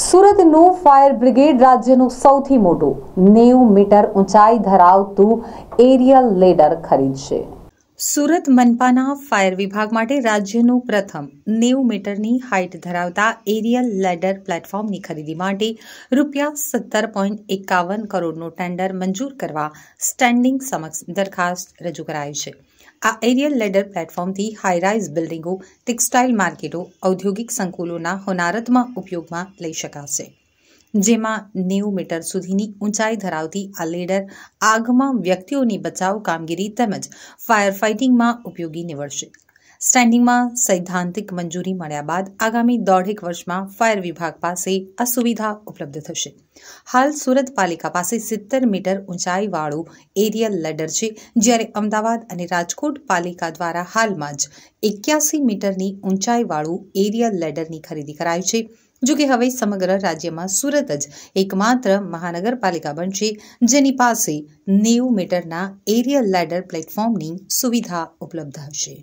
સુરતનું fire brigade રાજ્યનું સૌથી મોટું નેવું મીટર ઊંચાઈ ધરાવતું એરિયલ લેડર ખરીદશે સુરત મનપાના ફાયર વિભાગ માટે રાજ્યનું પ્રથમ નેવું મીટરની હાઇટ ધરાવતા એરિયલ લેડર પ્લેટફોર્મની ખરીદી માટે રૂપિયા સત્તર પોઈન્ટ એકાવન કરોડનું ટેન્ડર મંજૂર કરવા સ્ટેન્ડિંગ સમક્ષ દરખાસ્ત રજૂ કરાઈ છે આ એરિયલ લેડર પ્લેટફોર્મથી હાઈરાઇઝ બિલ્ડિંગો ટેક્સટાઇલ માર્કેટો ઔદ્યોગિક સંકુલોના હોનારતમાં ઉપયોગમાં લઈ શકાશે જેમાં નેવું મીટર સુધીની ઊંચાઈ ધરાવતી આ લેડર આગમાં વ્યક્તિઓની બચાવ કામગીરી તેમજ ફાયર ફાઇટિંગમાં ઉપયોગી નીવડશે સ્ટેન્ડિંગમાં સૈદ્ધાંતિક મંજૂરી મળ્યા બાદ આગામી દોઢેક વર્ષમાં ફાયર વિભાગ પાસે આ સુવિધા ઉપલબ્ધ થશે હાલ સુરત પાલિકા પાસે સિત્તેર મીટર ઊંચાઈવાળું એરિયલ લેડર છે જ્યારે અમદાવાદ અને રાજકોટ પાલિકા દ્વારા હાલમાં જ એક્યાસી મીટરની ઊંચાઈવાળું એરિયલ લેડરની ખરીદી કરાઈ છે જો કે હવે સમગ્ર રાજ્યમાં સુરત જ એકમાત્ર મહાનગરપાલિકા બનશે જેની પાસે નેવું મીટરના એરિયલ લેડર પ્લેટફોર્મની સુવિધા ઉપલબ્ધ હશે